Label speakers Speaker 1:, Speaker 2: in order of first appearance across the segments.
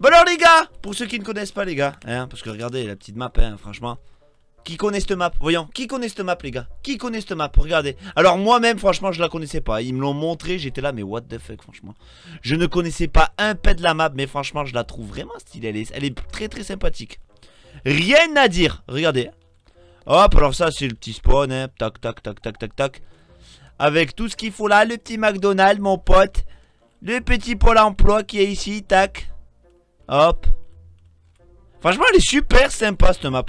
Speaker 1: Bon alors les gars, pour ceux qui ne connaissent pas les gars, hein, parce que regardez la petite map, hein, franchement. Qui connaît cette map Voyons, qui connaît cette map les gars Qui connaît cette map Regardez. Alors moi-même franchement je la connaissais pas. Ils me l'ont montré, j'étais là mais what the fuck franchement. Je ne connaissais pas un pet de la map mais franchement je la trouve vraiment stylée. Elle est, très très sympathique. Rien à dire, regardez. Hop alors ça c'est le petit spawn, hein. tac tac tac tac tac tac. Avec tout ce qu'il faut là, le petit McDonald's mon pote. Le petit pôle emploi qui est ici, tac. Hop. Franchement, elle est super sympa cette map.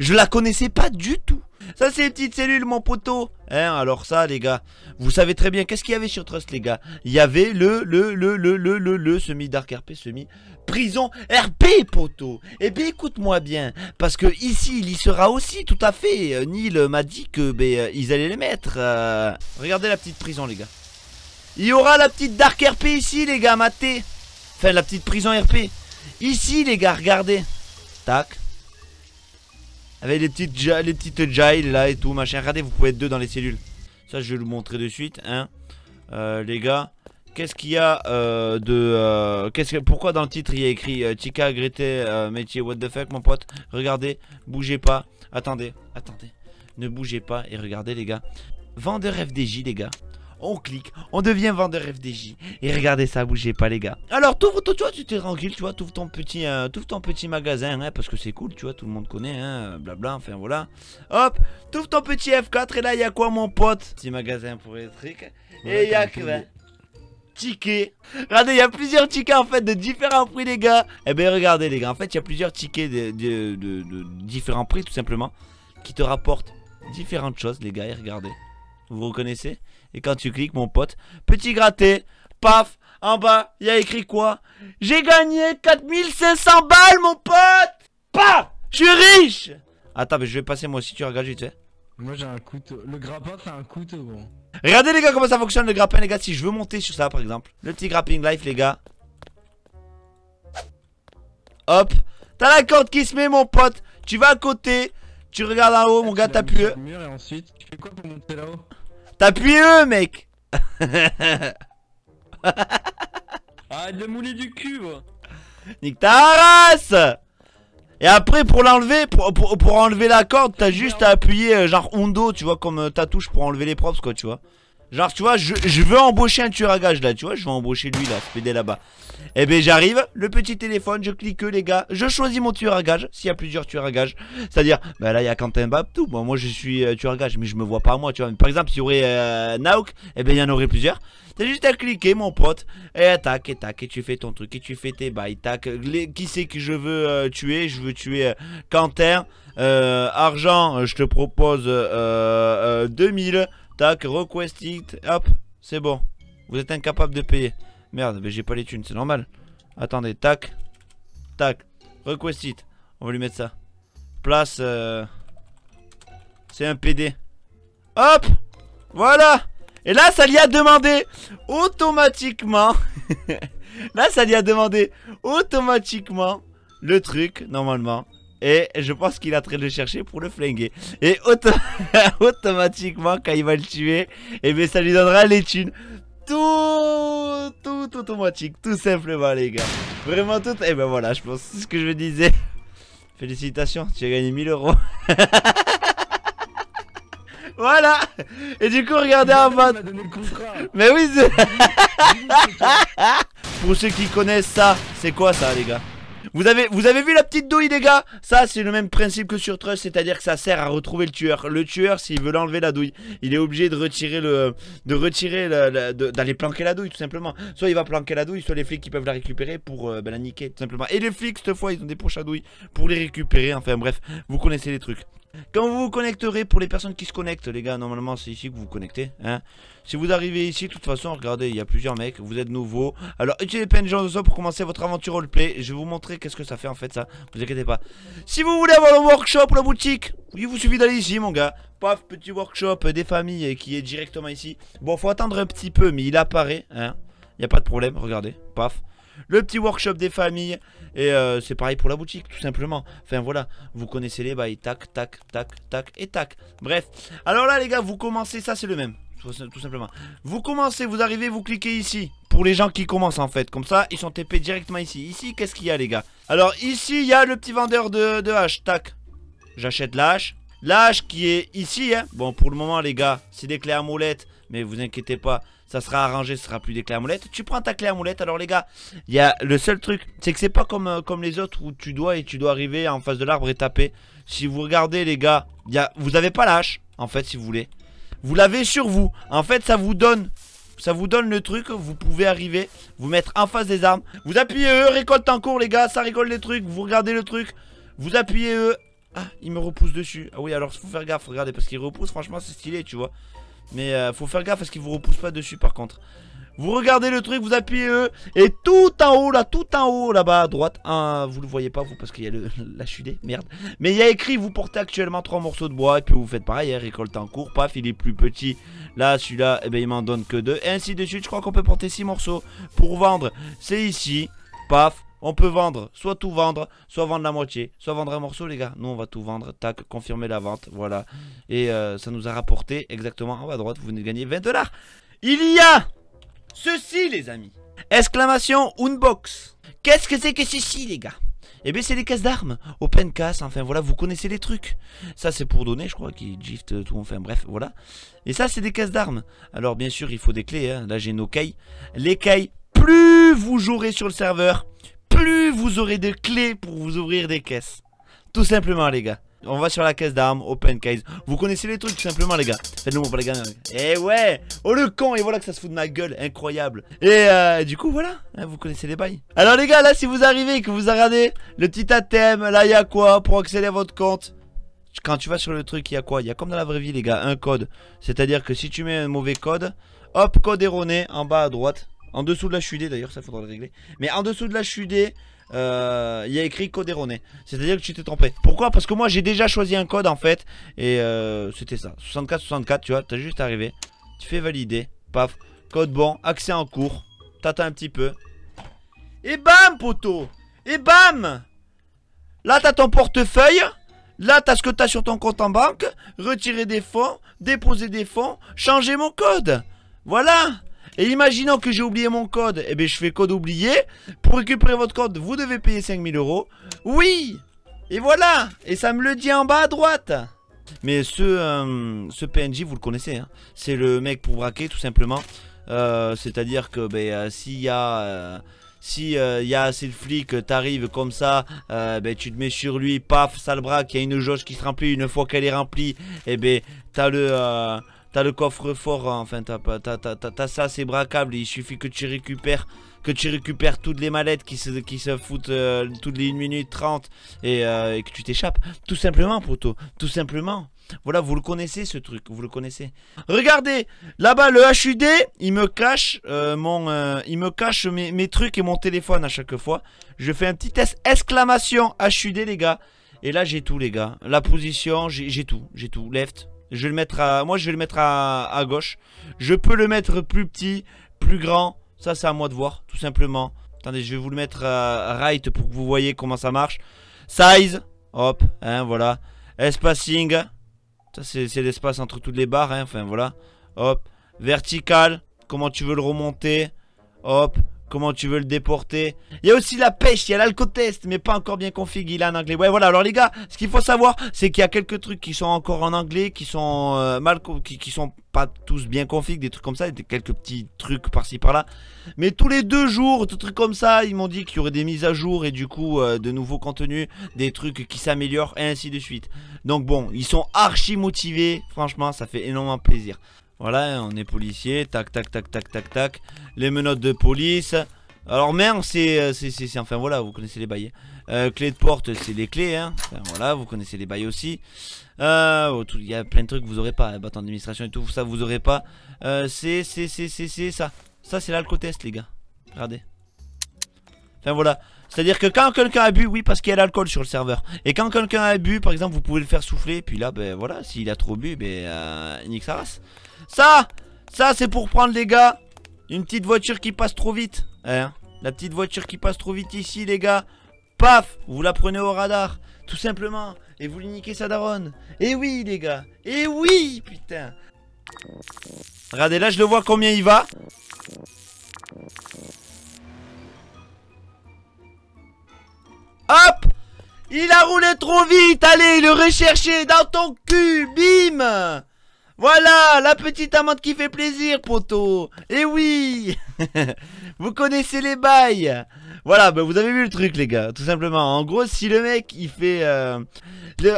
Speaker 1: Je la connaissais pas du tout. Ça, c'est les petites cellules, mon poteau. Hein, alors ça, les gars, vous savez très bien. Qu'est-ce qu'il y avait sur Trust, les gars Il y avait le, le, le, le, le, le, semi-dark RP, semi-prison RP, poteau. et eh bien, écoute-moi bien, parce que ici, il y sera aussi, tout à fait. Euh, Neil m'a dit que, ben, euh, ils allaient les mettre. Euh. Regardez la petite prison, les gars. Il y aura la petite dark RP ici, les gars, maté. Enfin, la petite prison RP. Ici, les gars, regardez. Tac. Avec les petites, les petites là et tout, machin. Regardez, vous pouvez être deux dans les cellules. Ça, je vais vous montrer de suite. Hein. Euh, les gars, qu'est-ce qu'il y a euh, de. Euh, qu'est-ce que, pourquoi dans le titre il y a écrit Chica, Grete, métier, what the fuck, mon pote Regardez, bougez pas. Attendez, attendez. Ne bougez pas et regardez, les gars. Vendeur FDJ, les gars on clique, on devient vendeur FDJ. Et regardez ça, bougez pas les gars. Alors, tu vois, tu t'es tranquille, tu vois, t'ouvres ton petit, euh, ton petit magasin, hein, parce que c'est cool, tu vois, tout le monde connaît, hein, blabla, enfin voilà. Hop, t'ouvres ton petit F4 et là, il y a quoi, mon pote Petit magasin pour les trucs. et il y a quoi tickets. Regardez, il y a plusieurs tickets en fait de différents prix les gars. Et eh bien regardez les gars, en fait il y a plusieurs tickets de, différents prix tout simplement qui te rapportent différentes choses les gars. Et regardez, vous reconnaissez et quand tu cliques, mon pote, petit gratté, paf, en bas, il y a écrit quoi J'ai gagné 4500 balles, mon pote Paf Je suis riche Attends, mais je vais passer moi aussi, tu regardes vite, tu sais. Moi j'ai un couteau. Le grappin, c'est un couteau, gros Regardez les gars comment ça fonctionne le grappin, les gars. Si je veux monter sur ça, par exemple. Le petit grapping life, les gars. Hop. T'as la corde qui se met, mon pote. Tu vas à côté. Tu regardes là-haut, mon gars, t'appuies. Et ensuite, tu fais quoi pour monter là-haut tappuies eux mec Arrête de mouler du cul, NICTARAS Et après, pour l'enlever, pour, enlever la corde, t'as juste à appuyer, euh, genre, undo, tu vois, comme euh, ta touche pour enlever les props, quoi, tu vois. Genre, tu vois, je, veux embaucher un tueur à gage là, tu vois, je veux embaucher lui là, ce là-bas. Et eh ben j'arrive, le petit téléphone, je clique les gars, je choisis mon tueur à gage, s'il y a plusieurs tueurs à gage. C'est-à-dire, ben là il y a Quentin tout bon, moi je suis euh, tueur à gage, mais je me vois pas moi, tu vois. par exemple, s'il y aurait euh, Nauk, et eh ben il y en aurait plusieurs. T'as juste à cliquer mon pote, et attaque et tac, et tu fais ton truc, et tu fais tes bails, tac. qui c'est que je veux euh, tuer Je veux tuer Quentin. argent, je te propose 2000. Tac, request it. Hop, c'est bon. Vous êtes incapable de payer. Merde, mais j'ai pas les thunes, c'est normal. Attendez, tac. Tac. Request it. On va lui mettre ça. Place. Euh, c'est un PD. Hop Voilà Et là, ça lui a demandé automatiquement. là, ça lui a demandé automatiquement le truc, normalement. Et je pense qu'il est en train de le chercher pour le flinguer. Et auto automatiquement, quand il va le tuer, et eh bien ça lui donnera les thunes. Tout, tout, automatique, tout simplement, les gars. Vraiment tout. Et eh ben voilà, je pense ce que je disais. Félicitations, tu as gagné 1000 euros. Voilà Et du coup, regardez en bas Mais oui Pour ceux qui connaissent ça, c'est quoi ça, les gars vous avez, vous avez vu la petite douille, les gars Ça, c'est le même principe que sur Trust, c'est-à-dire que ça sert à retrouver le tueur. Le tueur, s'il veut l'enlever, la douille, il est obligé de retirer le, de retirer d'aller planquer la douille, tout simplement. Soit il va planquer la douille, soit les flics qui peuvent la récupérer pour euh, ben, la niquer, tout simplement. Et les flics, cette fois, ils ont des poches à douille pour les récupérer. Enfin bref, vous connaissez les trucs. Quand vous vous connecterez, pour les personnes qui se connectent, les gars, normalement c'est ici que vous vous connectez. Hein. Si vous arrivez ici, de toute façon, regardez, il y a plusieurs mecs, vous êtes nouveau. Alors utilisez plein de gens pour commencer votre aventure roleplay. Je vais vous montrer qu'est-ce que ça fait en fait ça, vous inquiétez pas. Si vous voulez avoir un workshop ou la boutique, il vous suffit d'aller ici mon gars. Paf, petit workshop des familles qui est directement ici. Bon, faut attendre un petit peu, mais il apparaît, hein. Il n'y a pas de problème, regardez, paf le petit workshop des familles. Et euh, c'est pareil pour la boutique, tout simplement. Enfin voilà, vous connaissez les bails. Tac, tac, tac, tac et tac. Bref. Alors là, les gars, vous commencez, ça c'est le même. Tout simplement. Vous commencez, vous arrivez, vous cliquez ici. Pour les gens qui commencent en fait. Comme ça, ils sont TP directement ici. Ici, qu'est-ce qu'il y a les gars Alors ici, il y a le petit vendeur de, de hache. Tac. J'achète la hache. La hache qui est ici. Hein. Bon, pour le moment les gars, c'est des clés à Mais vous inquiétez pas, ça sera arrangé, ce sera plus des clés à molette. Tu prends ta clé à molette. Alors les gars, il y a le seul truc, c'est que c'est pas comme, euh, comme les autres où tu dois et tu dois arriver en face de l'arbre et taper. Si vous regardez les gars, y vous avez pas l'âge en fait si vous voulez. Vous l'avez sur vous. En fait, ça vous donne ça vous donne le truc, vous pouvez arriver, vous mettre en face des armes, vous appuyez eux, récolte en cours les gars, ça récolte les trucs, vous regardez le truc, vous appuyez eux. Ah, il me repousse dessus. Ah oui, alors faut faire gaffe, regardez, parce qu'il repousse, franchement c'est stylé, tu vois. Mais euh, faut faire gaffe à ce qu'il vous repousse pas dessus par contre. Vous regardez le truc, vous appuyez eux Et tout en haut là, tout en haut là-bas à droite. Un, vous le voyez pas vous parce qu'il y a le, la merde. Mais il y a écrit vous portez actuellement 3 morceaux de bois. Et puis vous faites pareil, hein, récolte en cours. Paf, il est plus petit. Là, celui-là, et eh ben, il m'en donne que deux. Et ainsi de suite, je crois qu'on peut porter 6 morceaux pour vendre. C'est ici. Paf, on peut vendre, soit tout vendre, soit vendre la moitié, soit vendre un morceau, les gars. Nous, on va tout vendre. Tac, confirmer la vente, voilà. Et euh, ça nous a rapporté exactement en bas à droite, vous venez de gagner 20 dollars. Il y a ceci, les amis. Exclamation Unbox. Qu'est-ce que c'est que ceci, les gars eh bien c'est des caisses d'armes, open casse, enfin voilà, vous connaissez les trucs. Ça c'est pour donner, je crois, qui gift euh, tout, enfin bref, voilà. Et ça c'est des caisses d'armes. Alors bien sûr, il faut des clés, hein. là j'ai nos cailles. Les cailles, plus vous jouerez sur le serveur, plus vous aurez de clés pour vous ouvrir des caisses. Tout simplement, les gars. On va sur la caisse d'armes, open case. Vous connaissez les trucs, tout simplement, les gars. Faites-le pour les gars. Eh ouais Oh le con Et voilà que ça se fout de ma gueule, incroyable. Et euh, du coup, voilà, hein, vous connaissez les bails. Alors, les gars, là, si vous arrivez et que vous regardez le petit ATM, là, il y a quoi pour accéder à votre compte quand tu vas sur le truc, il y a quoi Il y a comme dans la vraie vie, les gars, un code. C'est-à-dire que si tu mets un mauvais code, hop, code erroné en bas à droite. En dessous de la chudée d'ailleurs, ça faudra le régler. Mais en dessous de la chudée, euh, il y a écrit code erroné. C'est-à-dire que tu t'es trompé. Pourquoi Parce que moi j'ai déjà choisi un code en fait. Et euh, c'était ça. 64-64, tu vois, t'as juste arrivé. Tu fais valider. Paf. Code bon, accès en cours. T'attends un petit peu. Et bam, poteau Et bam Là t'as ton portefeuille. Là, t'as ce que t'as sur ton compte en banque, retirer des fonds, déposer des fonds, changer mon code. Voilà et imaginons que j'ai oublié mon code, et eh bien je fais code oublié. Pour récupérer votre code, vous devez payer 5000 euros. Oui Et voilà Et ça me le dit en bas à droite mais ce, euh, ce PNJ, vous le connaissez, hein. c'est le mec pour braquer tout simplement. Euh, c'est-à-dire que ben euh, s'il y a... si il y a assez de flics, t'arrives comme ça, ben tu te mets sur lui, paf, ça le braque, il y a une jauge qui se remplit, une fois qu'elle est remplie, et eh ben t'as le T'as le coffre-fort, hein, enfin, t'as ça, c'est braquable. Il suffit que tu récupères que tu récupères toutes les mallettes qui se, qui se foutent euh, toutes les 1 minute 30 euh, et, que tu t'échappes. Tout simplement, proto Tout simplement. Voilà, vous le connaissez ce truc, vous le connaissez. Regardez, là-bas le HUD, il me cache euh, mon, il me cache mes, mes trucs et mon téléphone à chaque fois. Je fais un petit test exclamation HUD les gars. Et là j'ai tout les gars. La position, j'ai tout, j'ai tout. Left, je vais le mettre à... Moi, je vais le mettre à, gauche. Je peux le mettre plus petit, plus grand. Ça, c'est à moi de voir, tout simplement. Attendez, je vais vous le mettre à euh, right pour que vous voyez comment ça marche. Size. Hop, hein, voilà. Espacing. Ça, c'est l'espace entre toutes les barres, hein, Enfin, voilà. Hop. Vertical. Comment tu veux le remonter. Hop. Comment tu veux le déporter Il y a aussi la pêche, il y a l'alcotest, mais pas encore bien config, il est en anglais. Ouais, voilà, alors les gars, ce qu'il faut savoir, c'est qu'il y a quelques trucs qui sont encore en anglais, qui sont euh, mal, qui, sont pas tous bien config, des trucs comme ça, quelques petits trucs par-ci par-là. Mais tous les deux jours, des trucs comme ça, ils m'ont dit qu'il y aurait des mises à jour et du coup, euh, de nouveaux contenus, des trucs qui s'améliorent et ainsi de suite. Donc bon, ils sont archi motivés, franchement, ça fait énormément plaisir. Voilà, on est policier, tac, tac, tac, tac, tac, tac. Les menottes de police. Alors merde, euh, c'est, c'est, enfin voilà, vous connaissez les bails. Euh, clé de porte, c'est les clés, hein. Enfin, voilà, vous connaissez les bails aussi. Euh, oh, il y a plein de trucs que vous aurez pas, hein, bâton d'administration et tout, ça vous aurez pas. Euh, c'est, c'est, c'est, c'est, ça. Ça c'est l'alco-test, les gars. Regardez. Enfin voilà. C'est-à-dire que quand quelqu'un a bu, oui, parce qu'il y a l'alcool sur le serveur. Et quand quelqu'un a bu, par exemple, vous pouvez le faire souffler. Puis là, ben voilà, s'il a trop bu, ben euh, nique sa race. Ça, ça c'est pour prendre les gars. Une petite voiture qui passe trop vite. Eh, hein? la petite voiture qui passe trop vite ici les gars. Paf, vous la prenez au radar. Tout simplement. Et vous lui niquez sa daronne. Et eh oui les gars. Et eh oui putain. Regardez là je le vois combien il va. Hop Il a roulé trop vite Allez, le rechercher dans ton cul Bim voilà, la petite amende qui fait plaisir, poteau. Eh oui Vous connaissez les bails. Voilà, bah vous avez vu le truc, les gars, tout simplement. En gros, si le mec, il fait... Euh,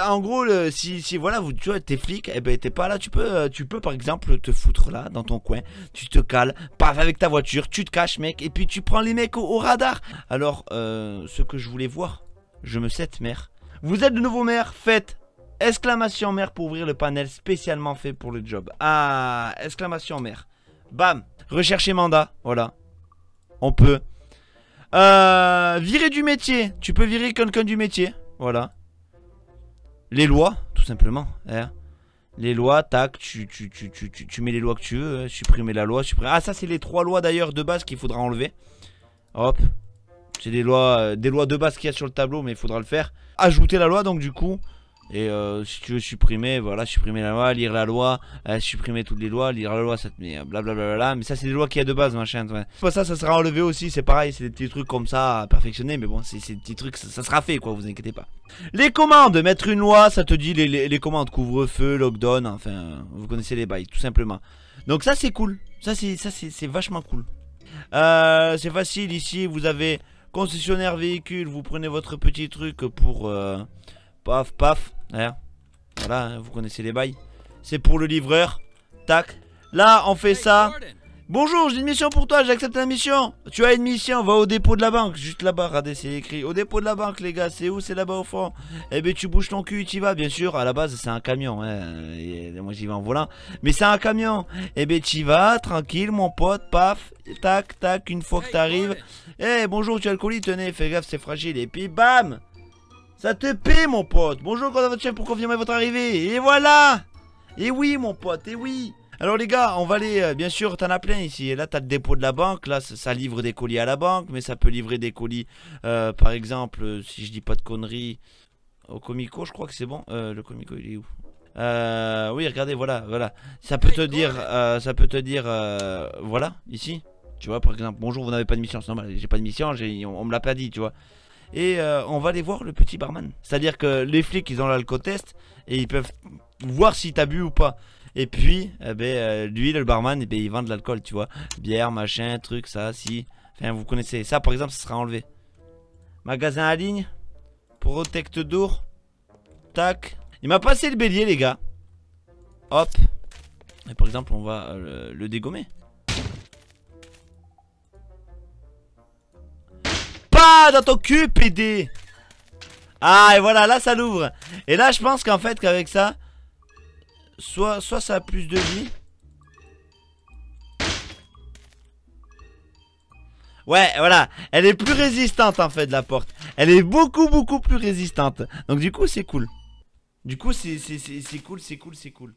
Speaker 1: en gros, si, voilà, vous, tu vois, t'es flic, et eh ben t'es pas là, tu peux, euh, tu peux, par exemple, te foutre là, dans ton coin, tu te cales, paf, avec ta voiture, tu te caches, mec, et puis tu prends les mecs au, radar. Alors, euh, ce que je voulais voir, je me cette mère. Vous êtes de nouveau mère. faites Exclamation mère pour ouvrir le panel spécialement fait pour le job. Ah, exclamation mère. Bam, rechercher mandat, voilà. On peut. Euh, virer du métier, tu peux virer quelqu'un du métier, voilà. Les lois, tout simplement. Hein. Les lois, tac, tu, mets les lois que tu veux, hein. supprimer la loi, supprimer... Ah, ça c'est les trois lois d'ailleurs de base qu'il faudra enlever. Hop, c'est des lois, euh, des lois de base qu'il y a sur le tableau, mais il faudra le faire. Ajouter la loi, donc du coup, et euh, si tu veux supprimer, voilà, supprimer la loi, lire la loi, euh, supprimer toutes les lois, lire la loi, ça te met euh, blablabla. Mais ça, c'est des lois qu'il y a de base, machin. Ouais. Ça, ça sera enlevé aussi, c'est pareil, c'est des petits trucs comme ça à perfectionner. Mais bon, c'est des petits trucs, ça, sera fait, quoi, vous inquiétez pas. Les commandes, mettre une loi, ça te dit les, commandes, couvre-feu, lockdown, enfin, vous connaissez les bails, tout simplement. Donc ça, c'est cool. Ça, c'est vachement cool. c'est facile ici, vous avez concessionnaire véhicule, vous prenez votre petit truc pour... paf, paf, Hein. voilà, hein, vous connaissez les bails. C'est pour le livreur. Tac. Là, on fait ça. Bonjour, j'ai une mission pour toi, j'accepte la mission. Tu as une mission, va au dépôt de la banque. Juste là-bas, regardez, c'est écrit. Au dépôt de la banque, les gars, c'est où C'est là-bas au fond. Eh ben, tu bouges ton cul, tu y vas, bien sûr. À la base, c'est un camion. Hein. moi, j'y vais en volant. Mais c'est un camion. Eh ben, tu y vas, tranquille, mon pote, paf. Tac, tac, une fois que t'arrives. Eh, bonjour, tu as le colis, tenez, fais gaffe, c'est fragile. Et puis, bam ça te paie, mon pote. Bonjour, quand votre chef pour confirmer votre arrivée. Et voilà Et oui, mon pote, et oui alors les gars, on va aller, euh, bien sûr, t'en as plein ici. Et là, t'as le dépôt de la banque. Là, ça, livre des colis à la banque, mais ça peut livrer des colis, euh, par exemple, euh, si je dis pas de conneries, au Comico, je crois que c'est bon. Euh, le Comico, il est où Oui, regardez, voilà, voilà. Ça peut te dire, ça peut te dire, voilà, ici. Tu vois, par exemple, bonjour, vous n'avez pas de mission, c'est normal, j'ai pas de mission, on me l'a pas dit, tu vois et euh, on va aller voir le petit barman. C'est-à-dire que les flics, ils ont test et ils peuvent voir si t'as bu ou pas. Et puis, eh ben, euh, lui, le barman, eh ben, il vend de l'alcool, tu vois. Bière, machin, truc, ça, si. Enfin, vous connaissez. Ça, par exemple, ça sera enlevé. Magasin à ligne. Protect d'eau. Tac. Il m'a passé le bélier, les gars. Hop. Et par exemple, on va euh, le dégommer. dans ton cul, PD Ah, et voilà, là, ça l'ouvre. Et là, je pense qu'en fait, qu'avec ça, soit, soit ça a plus de vie. Ouais, voilà. Elle est plus résistante, en fait, la porte. Elle est beaucoup, beaucoup plus résistante. Donc, du coup, c'est cool. Du coup, c'est cool, c'est cool, c'est cool.